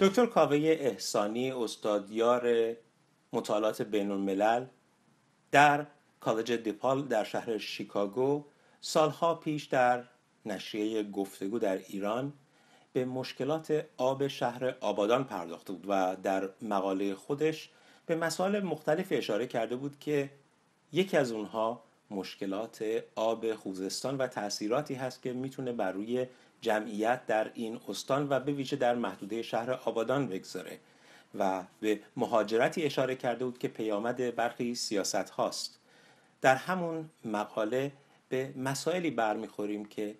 دکتر کاوه احسانی استادیار مطالعات بین الملل در کالج دیپال در شهر شیکاگو سالها پیش در نشریه گفتگو در ایران به مشکلات آب شهر آبادان پرداخته بود و در مقاله خودش به مسائل مختلف اشاره کرده بود که یکی از اونها مشکلات آب خوزستان و تاثیراتی هست که میتونه بر روی جمعیت در این استان و به ویژه در محدوده شهر آبادان بگذاره و به مهاجرتی اشاره کرده بود که پیامد برخی سیاست هاست در همون مقاله به مسائلی برمیخوریم که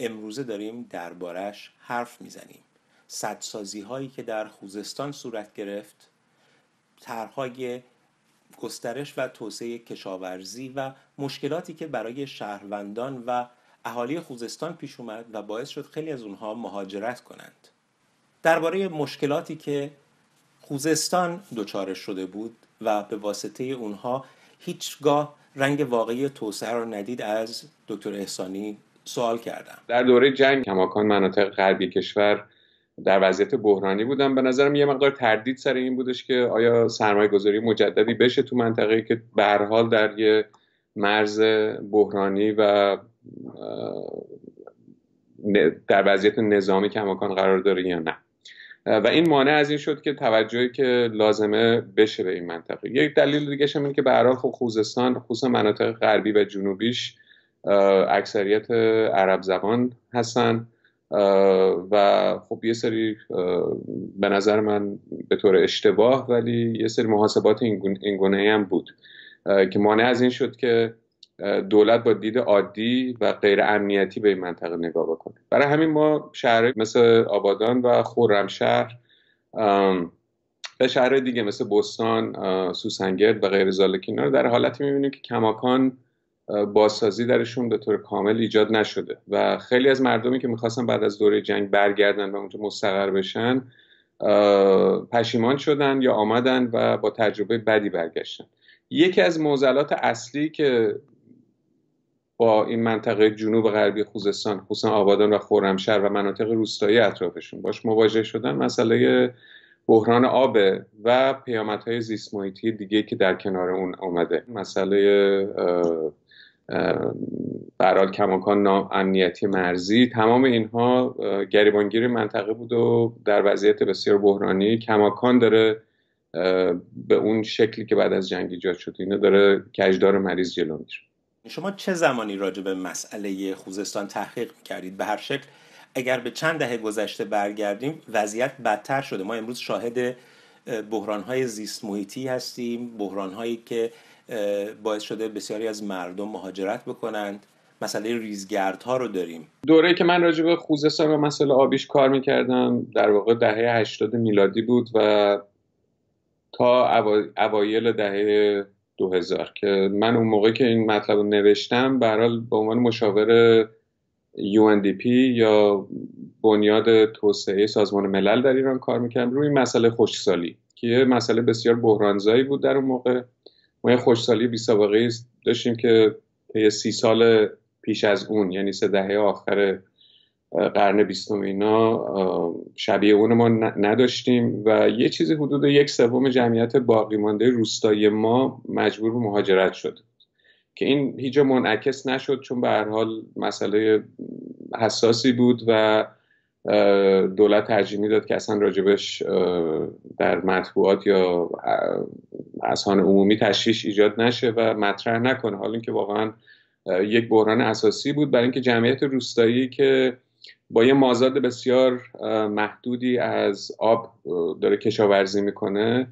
امروزه داریم دربارش حرف میزنیم سدسازی هایی که در خوزستان صورت گرفت طرحهای گسترش و توسعه کشاورزی و مشکلاتی که برای شهروندان و اهالی خوزستان پیش اومد و باعث شد خیلی از اونها مهاجرت کنند درباره مشکلاتی که خوزستان دچار شده بود و به واسطه اونها هیچگاه رنگ واقعی توسعه را ندید از دکتر احسانی سوال کردم در دوره جنگ کماکان مناطق غربی کشور در وضعیت بحرانی بودم. به نظرم یه مقدار تردید سر این بودش که آیا سرمایه گذاری مجددی بشه تو منطقه که به در یه مرز بحرانی و در وضعیت نظامی کماکان قرار داره یا نه و این مانع از این شد که توجهی که لازمه بشه به این منطقه یک دلیل دیگه هم که به خب خوزستان خصوصا مناطق غربی و جنوبیش اکثریت عرب زبان هستن و خب یه سری به نظر من به طور اشتباه ولی یه سری محاسبات این گونه هم بود که مانع از این شد که دولت با دید عادی و غیر امنیتی به این منطقه نگاه بکنه برای همین ما شهرهای مثل آبادان و خورمشهر و شهرهای دیگه مثل بستان سوسنگرد و غیر زالکینا رو در حالتی میبینیم که کماکان بازسازی درشون به طور کامل ایجاد نشده و خیلی از مردمی که میخواستن بعد از دوره جنگ برگردن و اونجا مستقر بشن پشیمان شدن یا آمدن و با تجربه بدی برگشتن یکی از موزلات اصلی که با این منطقه جنوب غربی خوزستان خصوصا آبادان و خرمشهر و مناطق روستایی اطرافشون باش مواجه شدن مسئله بحران آب و پیامدهای زیست محیطی دیگه که در کنار اون آمده مسئله برال کماکان امنیتی مرزی تمام اینها گریبانگیر منطقه بود و در وضعیت بسیار بحرانی کماکان داره به اون شکلی که بعد از جنگ ایجاد شد اینا داره کجدار مریض جلو میشه شما چه زمانی راجع به مسئله خوزستان تحقیق میکردید به هر شکل اگر به چند دهه گذشته برگردیم وضعیت بدتر شده ما امروز شاهد بحرانهای زیست محیطی هستیم بحرانهایی که باعث شده بسیاری از مردم مهاجرت بکنند مسئله ریزگرد ها رو داریم دوره که من راجع به خوزستان و مسئله آبیش کار میکردم در واقع دهه 80 میلادی بود و تا اوایل دهه 2000 که من اون موقع که این مطلب رو نوشتم برحال به عنوان مشاور UNDP یا بنیاد توسعه سازمان ملل در ایران کار میکردم روی مسئله خوشسالی که یه مسئله بسیار بحرانزایی بود در اون موقع ما یه خشکسالی بی سابقه داشتیم که طی سی سال پیش از اون یعنی سه دهه آخر قرن بیستم اینا شبیه اون ما نداشتیم و یه چیزی حدود یک سوم جمعیت باقی مانده روستایی ما مجبور به مهاجرت شد که این هیچ منعکس نشد چون به هر حال مسئله حساسی بود و دولت ترجیح داد که اصلا راجبش در مطبوعات یا اذهان عمومی تشویش ایجاد نشه و مطرح نکنه حال اینکه واقعا یک بحران اساسی بود برای اینکه جمعیت روستایی که با یه مازاد بسیار محدودی از آب داره کشاورزی میکنه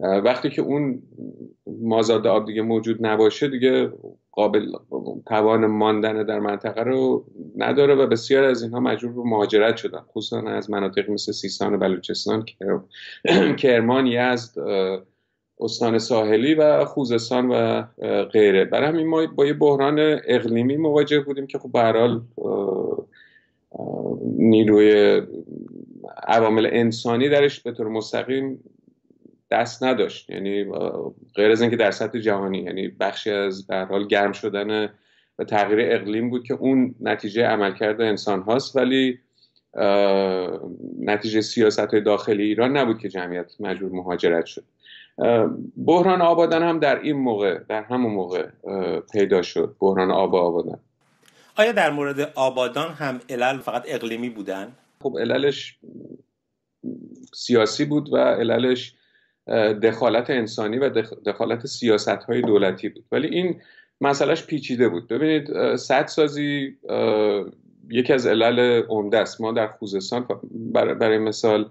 وقتی که اون مازاد آب دیگه موجود نباشه دیگه قابل توان ماندن در منطقه رو نداره و بسیار از اینها مجبور به مهاجرت شدن خصوصا از مناطق مثل سیستان و بلوچستان کرمان یزد استان ساحلی و خوزستان و غیره برای همین ما با یه بحران اقلیمی مواجه بودیم که خب به نیروی عوامل انسانی درش به طور مستقیم دست نداشت یعنی غیر از اینکه در سطح جهانی یعنی بخشی از به حال گرم شدن و تغییر اقلیم بود که اون نتیجه عملکرد انسان هاست ولی نتیجه سیاست داخلی ایران نبود که جمعیت مجبور مهاجرت شد بحران آبادان هم در این موقع در همون موقع پیدا شد بحران آب آبادان آیا در مورد آبادان هم علل فقط اقلیمی بودن؟ خب عللش سیاسی بود و عللش دخالت انسانی و دخالت سیاست های دولتی بود ولی این مسئلهش پیچیده بود ببینید سدسازی یکی از علل عمده است ما در خوزستان برای مثال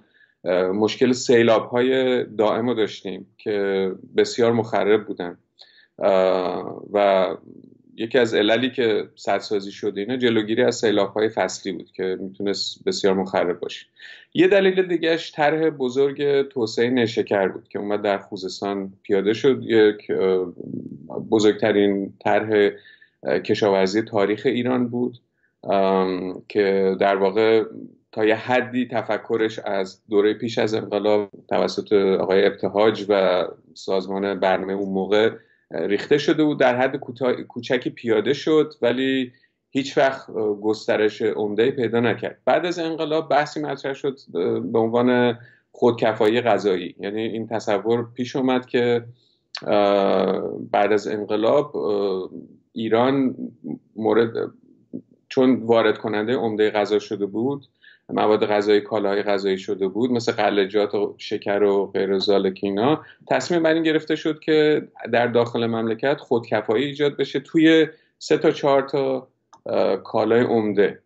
مشکل سیلاب های دائم رو داشتیم که بسیار مخرب بودن و یکی از عللی که سدسازی شده اینه جلوگیری از های فصلی بود که میتونست بسیار مخرب باشه یه دلیل دیگهش طرح بزرگ توسعه نشکر بود که اومد در خوزستان پیاده شد یک بزرگترین طرح کشاورزی تاریخ ایران بود که در واقع تا یه حدی تفکرش از دوره پیش از انقلاب توسط آقای ابتهاج و سازمان برنامه اون موقع ریخته شده بود در حد کوچکی پیاده شد ولی هیچ وقت گسترش عمده پیدا نکرد بعد از انقلاب بحثی مطرح شد به عنوان خودکفایی غذایی یعنی این تصور پیش اومد که بعد از انقلاب ایران مورد چون وارد کننده عمده غذا شده بود مواد غذایی کالاهای غذایی شده بود مثل قلجات و شکر و غیر زالک اینا تصمیم بر این گرفته شد که در داخل مملکت خودکفایی ایجاد بشه توی سه تا چهار تا کالای عمده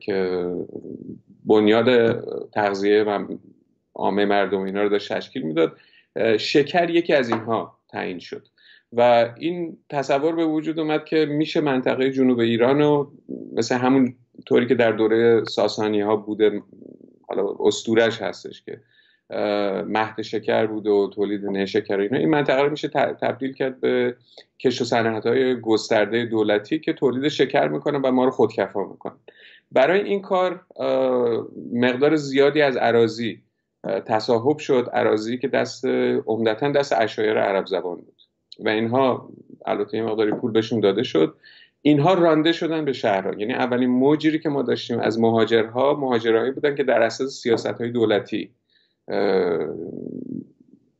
که بنیاد تغذیه و عامه مردم اینا رو داشت تشکیل میداد شکر یکی از اینها تعیین شد و این تصور به وجود اومد که میشه منطقه جنوب ایران رو مثل همون طوری که در دوره ساسانی ها بوده حالا استورش هستش که مهد شکر بود و تولید نشکر اینا این منطقه رو میشه تبدیل کرد به کش و صنعت های گسترده دولتی که تولید شکر میکنن و ما رو خودکفا میکنن برای این کار مقدار زیادی از عراضی تصاحب شد عراضی که دست عمدتا دست اشایر عرب زبان بود و اینها البته یه مقداری پول بهشون داده شد اینها رانده شدن به شهرها یعنی اولین موجی که ما داشتیم از مهاجرها مهاجرهایی بودن که در اساس سیاست های دولتی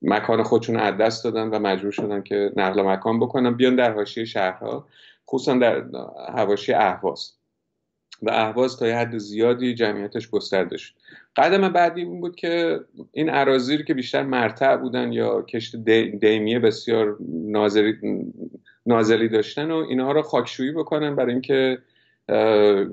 مکان خودشون از دست دادن و مجبور شدن که نقل مکان بکنن بیان در حاشیه شهرها خصوصا در حواشی اهواز و اهواز تا یه حد زیادی جمعیتش گسترده شد قدم بعدی این بود که این اراضی که بیشتر مرتع بودن یا کشت دیمیه بسیار ناظری نازلی داشتن و اینها رو خاکشویی بکنن برای اینکه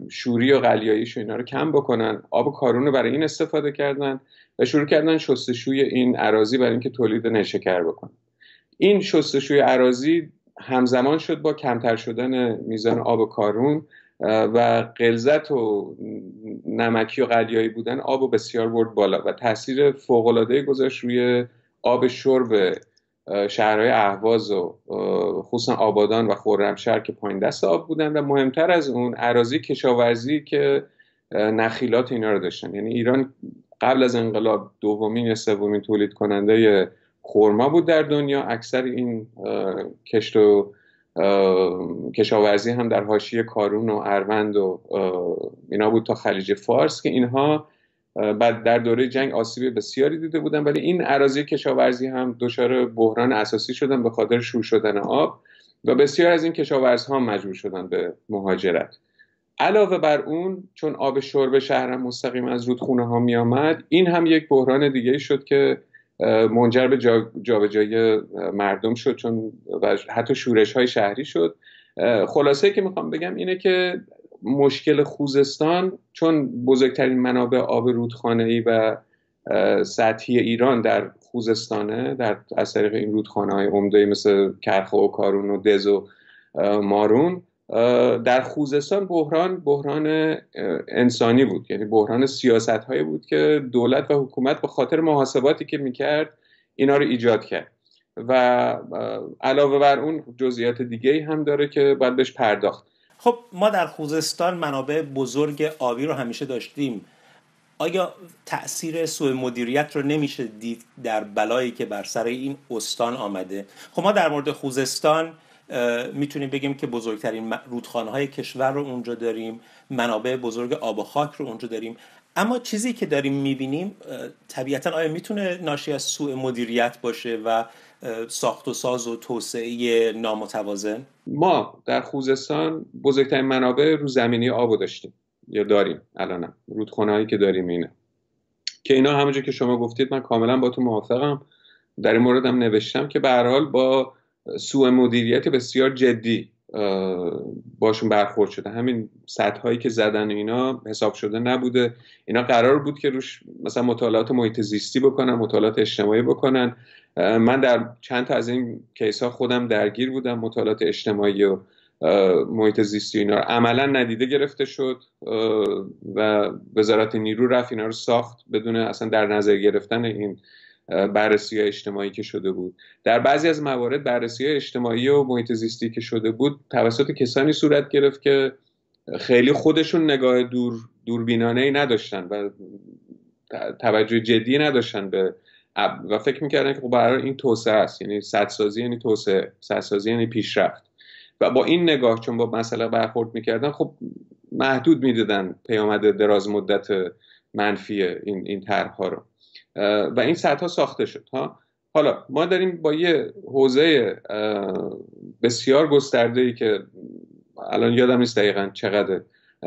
شوری و قلیاییش و اینا رو کم بکنن آب کارون رو برای این استفاده کردن و شروع کردن شستشوی این عراضی برای اینکه تولید نشکر بکنن این شستشوی عراضی همزمان شد با کمتر شدن میزان آب و کارون و قلزت و نمکی و قلیایی بودن آب و بسیار برد بالا و تاثیر فوقالعاده گذاشت روی آب شرب شهرهای اهواز و خصوصا آبادان و خرمشهر که پایین دست آب بودن و مهمتر از اون عراضی کشاورزی که نخیلات اینا رو داشتن یعنی ایران قبل از انقلاب دومین یا سومین تولید کننده خرما بود در دنیا اکثر این کشت و کشاورزی هم در حاشیه کارون و اروند و اینا بود تا خلیج فارس که اینها بعد در دوره جنگ آسیب بسیاری دیده بودن ولی این اراضی کشاورزی هم دچار بحران اساسی شدن به خاطر شور شدن آب و بسیار از این ها مجبور شدن به مهاجرت علاوه بر اون چون آب شرب شهرم مستقیم از رودخونه ها می آمد این هم یک بحران دیگه شد که منجر به جابجایی مردم شد چون حتی شورش های شهری شد خلاصه که میخوام بگم اینه که مشکل خوزستان چون بزرگترین منابع آب ای و سطحی ایران در خوزستانه در از طریق این رودخانه های عمده مثل کرخ و کارون و دز و مارون در خوزستان بحران بحران انسانی بود یعنی بحران سیاست هایی بود که دولت و حکومت به خاطر محاسباتی که میکرد اینا رو ایجاد کرد و علاوه بر اون جزئیات دیگه هم داره که باید بهش پرداخت خب ما در خوزستان منابع بزرگ آبی رو همیشه داشتیم آیا تاثیر سوء مدیریت رو نمیشه دید در بلایی که بر سر این استان آمده خب ما در مورد خوزستان میتونیم بگیم که بزرگترین رودخانه های کشور رو اونجا داریم منابع بزرگ آب و خاک رو اونجا داریم اما چیزی که داریم میبینیم طبیعتا آیا میتونه ناشی از سوء مدیریت باشه و ساخت و ساز و توسعه نامتوازن ما در خوزستان بزرگترین منابع رو زمینی آب داشتیم یا داریم الانم هایی که داریم اینه که اینا همونجور که شما گفتید من کاملا با تو موافقم در این موردم نوشتم که به حال با سوء مدیریت بسیار جدی باشون برخورد شده همین سطح هایی که زدن اینا حساب شده نبوده اینا قرار بود که روش مثلا مطالعات محیط زیستی بکنن مطالعات اجتماعی بکنن من در چند تا از این کیس ها خودم درگیر بودم مطالعات اجتماعی و محیط زیستی اینا رو عملا ندیده گرفته شد و وزارت نیرو رفت اینا رو ساخت بدون اصلا در نظر گرفتن این بررسی اجتماعی که شده بود در بعضی از موارد بررسی اجتماعی و محیط زیستی که شده بود توسط کسانی صورت گرفت که خیلی خودشون نگاه دور دوربینانه ای نداشتن و توجه جدی نداشتن به و فکر میکردن که برای خب این توسعه است یعنی سدسازی یعنی توسعه سدسازی یعنی پیشرفت و با این نگاه چون با مسئله برخورد میکردن خب محدود میدادن پیامد دراز مدت منفی این این طرحها رو و این سطح ساخته شد ها حالا ما داریم با یه حوزه بسیار گسترده ای که الان یادم نیست دقیقا چقدر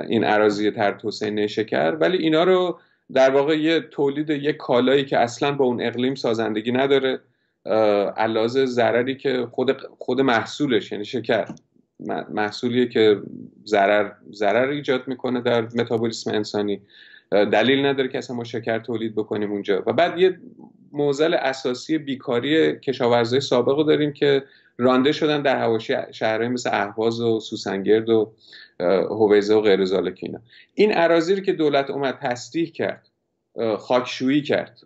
این عراضی تر توسعه نشه ولی اینا رو در واقع یه تولید یه کالایی که اصلا با اون اقلیم سازندگی نداره علاوه ضرری که خود خود محصولش یعنی شکر محصولیه که ضرر ضرر ایجاد میکنه در متابولیسم انسانی دلیل نداره که اصلا ما شکر تولید بکنیم اونجا و بعد یه موزل اساسی بیکاری کشاورزای سابق رو داریم که رانده شدن در هواشی شهرهای مثل اهواز و سوسنگرد و هویزه و غیر این اراضی رو که دولت اومد تصدیح کرد خاکشویی کرد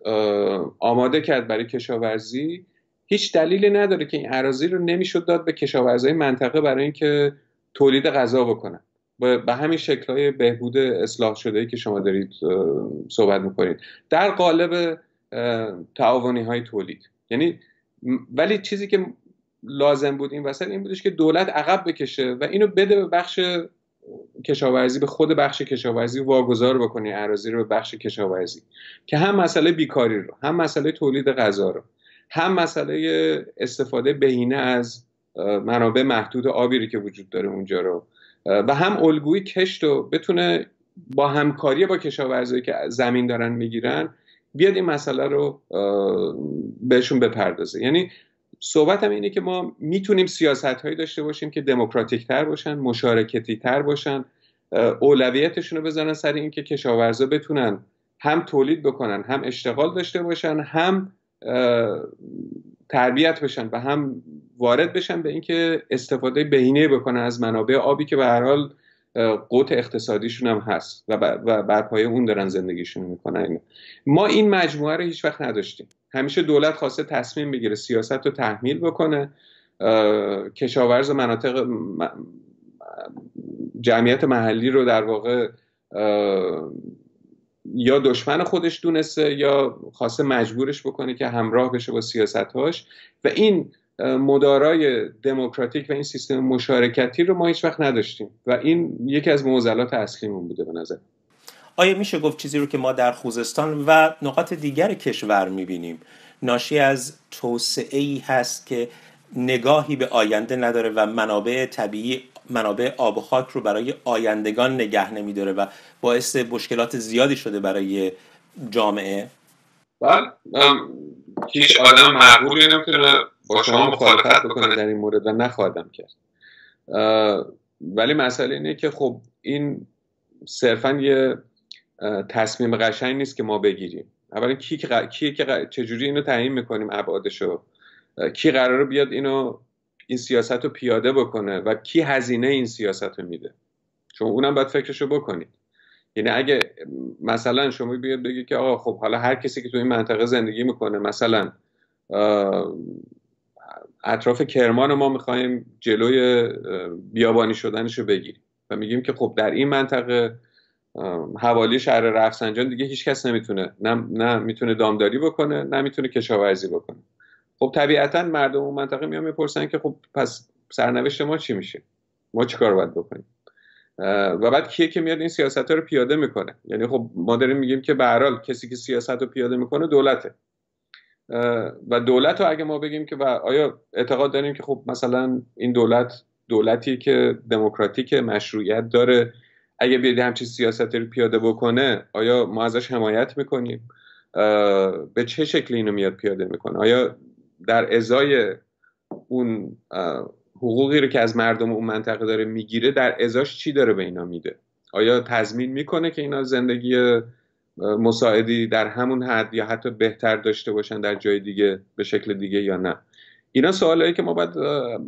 آماده کرد برای کشاورزی هیچ دلیلی نداره که این اراضی رو نمیشد داد به کشاورزای منطقه برای اینکه تولید غذا بکنن به همین های بهبود اصلاح شده ای که شما دارید صحبت میکنید در قالب تعاونی های تولید یعنی ولی چیزی که لازم بود این وسط این بودش که دولت عقب بکشه و اینو بده به بخش کشاورزی به خود بخش کشاورزی واگذار بکنی اراضی رو به بخش کشاورزی که هم مسئله بیکاری رو هم مسئله تولید غذا رو هم مسئله استفاده بهینه از منابع محدود آبی که وجود داره اونجا رو و هم الگوی کشت و بتونه با همکاری با کشاورزایی که زمین دارن میگیرن بیاد این مسئله رو بهشون بپردازه یعنی صحبت هم اینه که ما میتونیم سیاست هایی داشته باشیم که دموکراتیک تر باشن مشارکتی تر باشن اولویتشون رو بزنن سر اینکه کشاورزا بتونن هم تولید بکنن هم اشتغال داشته باشن هم تربیت بشن و هم وارد بشن به اینکه استفاده بهینه بکنن از منابع آبی که به هر حال قوت اقتصادیشون هم هست و بر پایه اون دارن زندگیشون میکنن ما این مجموعه رو هیچ وقت نداشتیم همیشه دولت خواسته تصمیم بگیره سیاست رو تحمیل بکنه کشاورز مناطق جمعیت محلی رو در واقع یا دشمن خودش دونسته یا خواسته مجبورش بکنه که همراه بشه با سیاستهاش و این مدارای دموکراتیک و این سیستم مشارکتی رو ما هیچ وقت نداشتیم و این یکی از معضلات اصلیمون بوده به نظر آیا میشه گفت چیزی رو که ما در خوزستان و نقاط دیگر کشور میبینیم ناشی از توسعه ای هست که نگاهی به آینده نداره و منابع طبیعی منابع آب و خاک رو برای آیندگان نگه نمیداره و باعث مشکلات زیادی شده برای جامعه بله هیچ آدم معقولی نمیتونه با شما مخالفت بکنه در این مورد و نخواهدم کرد ولی مسئله اینه که خب این صرفا یه تصمیم قشنگ نیست که ما بگیریم اولا کی که, که چجوری اینو تعیین میکنیم ابعادشو کی قراره بیاد اینو این سیاست رو پیاده بکنه و کی هزینه این سیاست رو میده چون اونم باید فکرشو بکنید یعنی اگه مثلا شما بیاد بگید که آقا خب حالا هر کسی که تو این منطقه زندگی میکنه مثلا اطراف کرمان ما میخوایم جلوی بیابانی شدنش رو بگیریم و میگیم که خب در این منطقه حوالی شهر رفسنجان دیگه هیچکس نمیتونه نه, نه میتونه دامداری بکنه نه میتونه کشاورزی بکنه خب طبیعتا مردم اون منطقه میان میپرسن که خب پس سرنوشت ما چی میشه ما چیکار باید بکنیم و بعد کیه که میاد این سیاست ها رو پیاده میکنه یعنی خب ما داریم میگیم که به کسی که سیاست رو پیاده میکنه دولته و دولت رو اگه ما بگیم که و آیا اعتقاد داریم که خب مثلا این دولت دولتی که دموکراتیک مشروعیت داره اگه بیاد همچین سیاست رو پیاده بکنه آیا ما ازش حمایت میکنیم به چه شکلی اینو میاد پیاده میکنه آیا در ازای اون حقوقی رو که از مردم اون منطقه داره میگیره در ازاش چی داره به اینا میده آیا تضمین میکنه که اینا زندگی مساعدی در همون حد یا حتی بهتر داشته باشن در جای دیگه به شکل دیگه یا نه اینا سوالایی که ما باید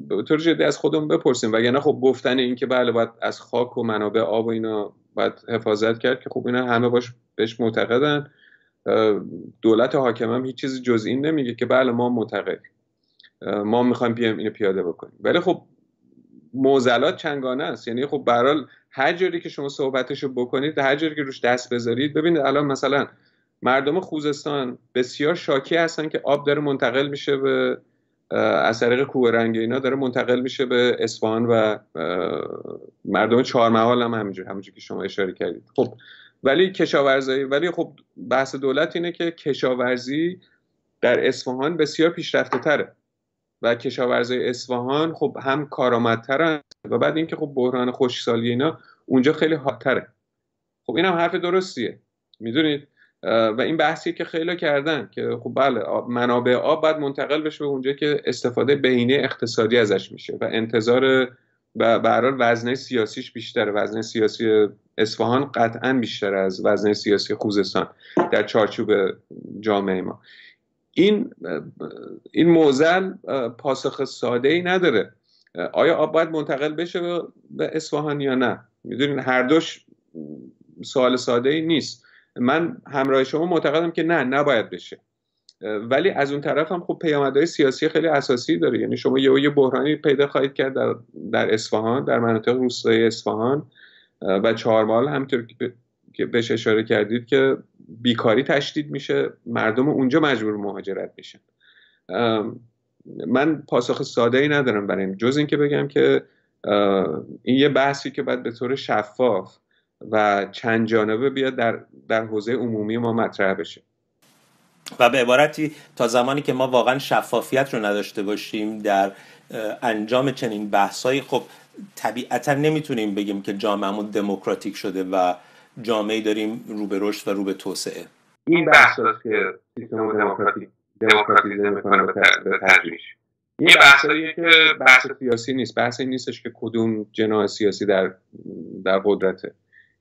به طور جدی از خودمون بپرسیم وگرنه خب گفتن این که بله باید از خاک و منابع آب و اینا باید حفاظت کرد که خب اینا همه باش بهش معتقدن دولت حاکم هم هیچ چیزی جز این نمیگه که بله ما معتقد ما میخوایم بیایم اینو پیاده بکنیم ولی خب موزلات چنگانه است یعنی خب برال هر جوری که شما صحبتشو بکنید هر جوری که روش دست بذارید ببینید الان مثلا مردم خوزستان بسیار شاکی هستن که آب داره منتقل میشه به از طریق کوه رنگ اینا داره منتقل میشه به اصفهان و مردم چهارمحال هم همینجور که شما اشاره کردید خب ولی کشاورزی ولی خب بحث دولت اینه که کشاورزی در اصفهان بسیار پیشرفته تره و کشاورزی اصفهان خب هم کارآمدترن و بعد اینکه خب بحران خشکسالی اینا اونجا خیلی حادتره خب اینم حرف درستیه میدونید و این بحثی که خیلی کردن که خب بله منابع آب باید منتقل بشه به اونجا که استفاده بهینه اقتصادی ازش میشه و انتظار و به وزنه سیاسیش بیشتره وزنه سیاسی اصفهان قطعا بیشتر از وزن سیاسی خوزستان در چارچوب جامعه ما این این موزل پاسخ ساده ای نداره آیا آب باید منتقل بشه به اصفهان یا نه میدونین هر دوش سوال ساده ای نیست من همراه شما معتقدم که نه نباید بشه ولی از اون طرف هم خب پیامدهای سیاسی خیلی اساسی داره یعنی شما یه یه بحرانی پیدا خواهید کرد در, در اصفهان در مناطق روستای اصفهان و چهارمال همطور که بهش اشاره کردید که بیکاری تشدید میشه مردم اونجا مجبور مهاجرت میشن من پاسخ ساده ای ندارم برای این جز اینکه بگم که این یه بحثی که باید به طور شفاف و چند جانبه بیاد در, در حوزه عمومی ما مطرح بشه و به عبارتی تا زمانی که ما واقعا شفافیت رو نداشته باشیم در انجام چنین بحثایی خب طبیعتا نمیتونیم بگیم که جامعهمون دموکراتیک شده و جامعه داریم رو به رشد و رو به توسعه این بحث که سیستم دموکراتیک دموکراتیزه میکنه به این یه بحثاییه که بحث سیاسی نیست بحث این نیستش که کدوم جناه سیاسی در در قدرته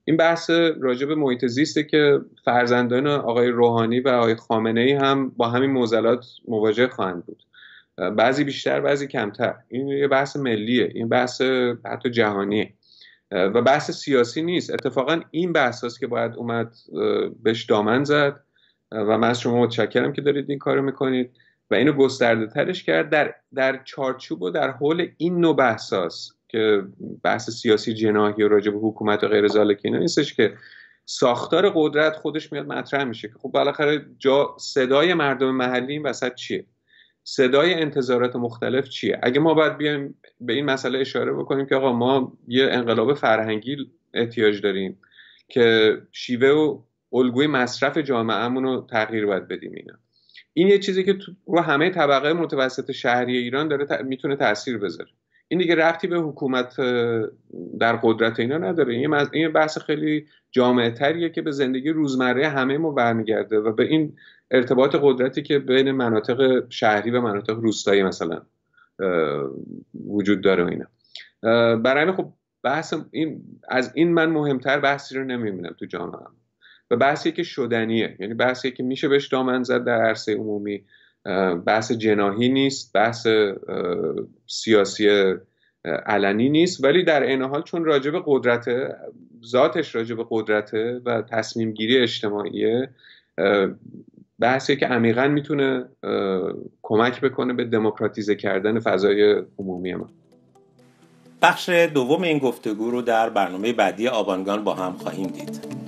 این بحث راجع به محیط زیسته که فرزندان آقای روحانی و آقای خامنه ای هم با همین موزلات مواجه خواهند بود بعضی بیشتر بعضی کمتر این یه بحث ملیه این بحث حتی جهانیه و بحث سیاسی نیست اتفاقا این بحث که باید اومد بهش دامن زد و من از شما متشکرم که دارید این کارو میکنید و اینو گسترده ترش کرد در, در چارچوب و در حول این نوع بحث که بحث سیاسی جناهی و راجب حکومت و غیر نیستش که ساختار قدرت خودش میاد مطرح میشه که خب بالاخره جا صدای مردم محلی این وسط چیه صدای انتظارات مختلف چیه اگه ما باید بیایم به این مسئله اشاره بکنیم که آقا ما یه انقلاب فرهنگی احتیاج داریم که شیوه و الگوی مصرف جامعهمون رو تغییر باید بدیم اینا این یه چیزی که رو همه طبقه متوسط شهری ایران داره میتونه تاثیر بذاره این دیگه ربطی به حکومت در قدرت اینا نداره این این بحث خیلی جامعه تریه که به زندگی روزمره همه ما برمیگرده و به این ارتباط قدرتی که بین مناطق شهری و مناطق روستایی مثلا وجود داره اینا برای خب بحث این از این من مهمتر بحثی رو نمیبینم تو جامعه هم. و بحثی که شدنیه یعنی بحثی که میشه بهش دامن زد در عرصه عمومی بحث جناهی نیست بحث سیاسی علنی نیست ولی در این حال چون راجب قدرت ذاتش راجب قدرته و تصمیم گیری اجتماعیه بحثی که عمیقا میتونه کمک بکنه به دموکراتیزه کردن فضای عمومی ما بخش دوم این گفتگو رو در برنامه بعدی آبانگان با هم خواهیم دید